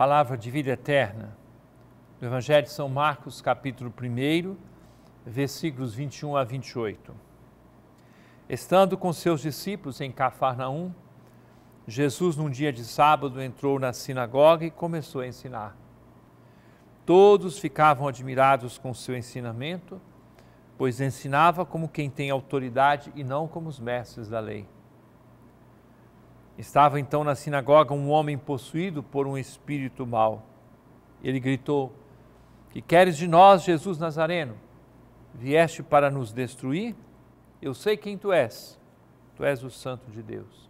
palavra de vida eterna do Evangelho de São Marcos, capítulo 1, versículos 21 a 28. Estando com seus discípulos em Cafarnaum, Jesus, num dia de sábado, entrou na sinagoga e começou a ensinar. Todos ficavam admirados com seu ensinamento, pois ensinava como quem tem autoridade e não como os mestres da lei Estava então na sinagoga um homem possuído por um espírito mau. Ele gritou: Que queres de nós, Jesus Nazareno? Vieste para nos destruir? Eu sei quem tu és. Tu és o Santo de Deus.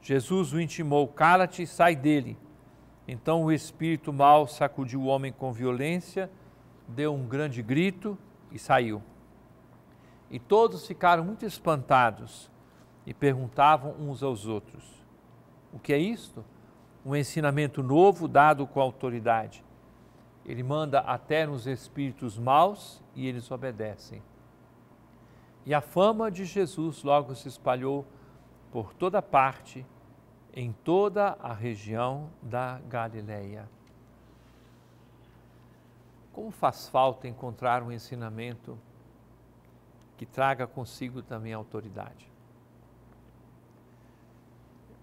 Jesus o intimou: Cala-te e sai dele. Então o espírito mau sacudiu o homem com violência, deu um grande grito e saiu. E todos ficaram muito espantados e perguntavam uns aos outros: O que é isto? Um ensinamento novo dado com autoridade. Ele manda até nos espíritos maus e eles obedecem. E a fama de Jesus logo se espalhou por toda parte, em toda a região da Galileia. Como faz falta encontrar um ensinamento que traga consigo também autoridade?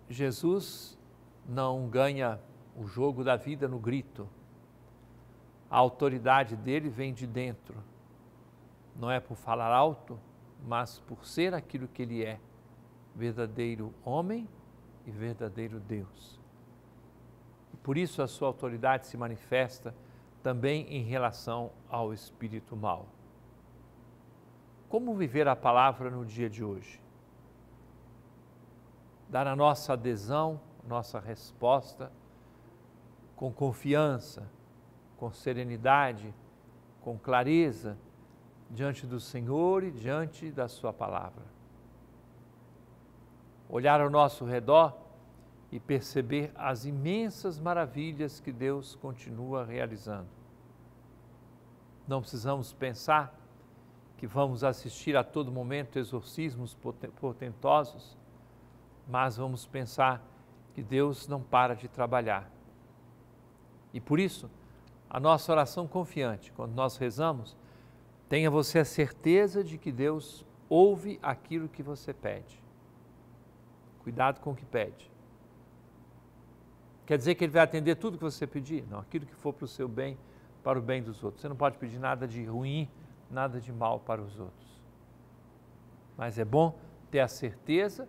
Jesus não ganha o jogo da vida no grito. A autoridade dele vem de dentro. Não é por falar alto, mas por ser aquilo que ele é: verdadeiro homem e verdadeiro Deus. por isso a sua autoridade se manifesta também em relação ao espírito mal. Como viver a palavra no dia de hoje? dar a nossa adesão, nossa resposta, com confiança, com serenidade, com clareza, diante do Senhor e diante da Sua palavra. Olhar ao nosso redor e perceber as imensas maravilhas que Deus continua realizando. Não precisamos pensar que vamos assistir a todo momento exorcismos portentosos mas vamos pensar que Deus não para de trabalhar. E por isso, a nossa oração confiante, quando nós rezamos, tenha você a certeza de que Deus ouve aquilo que você pede. Cuidado com o que pede. Quer dizer que ele vai atender tudo que você pedir? Não, aquilo que for para o seu bem, para o bem dos outros. Você não pode pedir nada de ruim, nada de mal para os outros. Mas é bom ter a certeza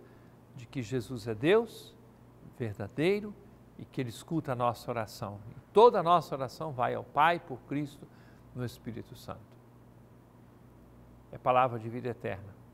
de que Jesus é Deus verdadeiro e que Ele escuta a nossa oração. E toda a nossa oração vai ao Pai por Cristo no Espírito Santo. É palavra de vida eterna.